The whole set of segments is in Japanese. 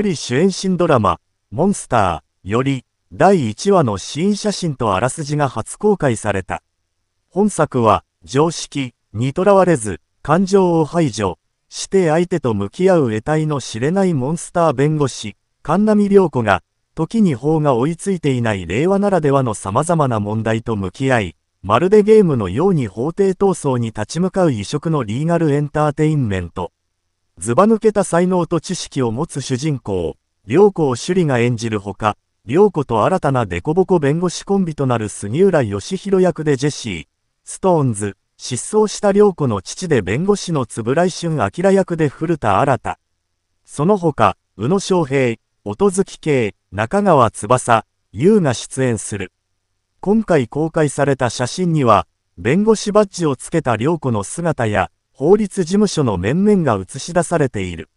趣里主演新ドラマ、モンスター、より、第1話のシーン写真とあらすじが初公開された。本作は、常識にとらわれず、感情を排除して相手と向き合う得体の知れないモンスター弁護士、神波良子が、時に法が追いついていない令和ならではの様々な問題と向き合い、まるでゲームのように法廷闘争に立ち向かう異色のリーガルエンターテインメント。ずば抜けた才能と知識を持つ主人公、良子を首里が演じるほか、良子と新たなデコボコ弁護士コンビとなる杉浦義弘役でジェシー、ストーンズ、失踪した良子の父で弁護士の円井俊明役で古田新太。その他、宇野昌平、音月慶、中川翼、優が出演する。今回公開された写真には、弁護士バッジをつけた良子の姿や、法律事務所の面々が映し出されている。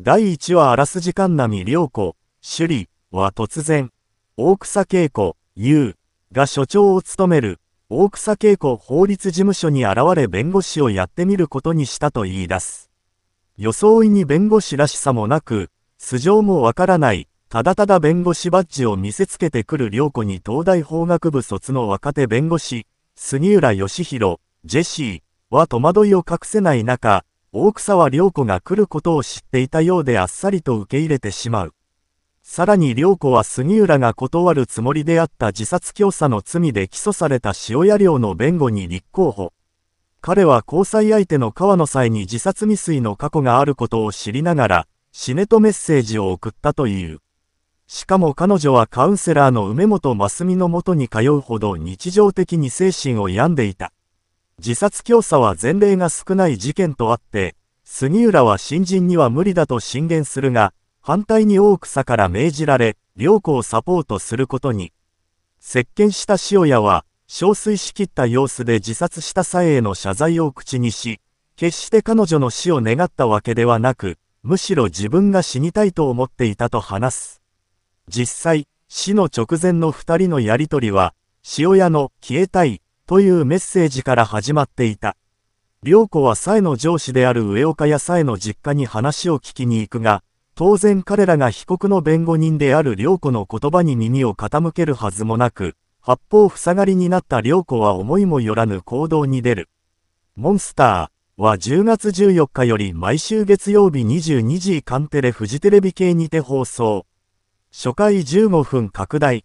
第1話あらす時間並み良子、首里は突然、大草恵子、優が所長を務める、大草恵子法律事務所に現れ弁護士をやってみることにしたと言い出す。装いに弁護士らしさもなく、素性もわからない、ただただ弁護士バッジを見せつけてくる良子に東大法学部卒の若手弁護士、杉浦義弘、ジェシー、は戸惑いを隠せない中、大草は良子が来ることを知っていたようであっさりと受け入れてしまう。さらに良子は杉浦が断るつもりであった自殺教唆の罪で起訴された塩谷寮の弁護に立候補。彼は交際相手の川野際に自殺未遂の過去があることを知りながら、死ねとメッセージを送ったという。しかも彼女はカウンセラーの梅本真澄のもとに通うほど日常的に精神を病んでいた。自殺教唆は前例が少ない事件とあって、杉浦は新人には無理だと進言するが、反対に大草から命じられ、良子をサポートすることに。接見した塩屋は、憔悴しきった様子で自殺した際への謝罪を口にし、決して彼女の死を願ったわけではなく、むしろ自分が死にたいと思っていたと話す。実際、死の直前の二人のやりとりは、塩屋の消えたいというメッセージから始まっていた。良子はさえの上司である上岡やさえの実家に話を聞きに行くが、当然彼らが被告の弁護人である良子の言葉に耳を傾けるはずもなく、八方塞がりになった良子は思いもよらぬ行動に出る。モンスターは10月14日より毎週月曜日22時ンテレフジテレビ系にて放送。初回15分拡大。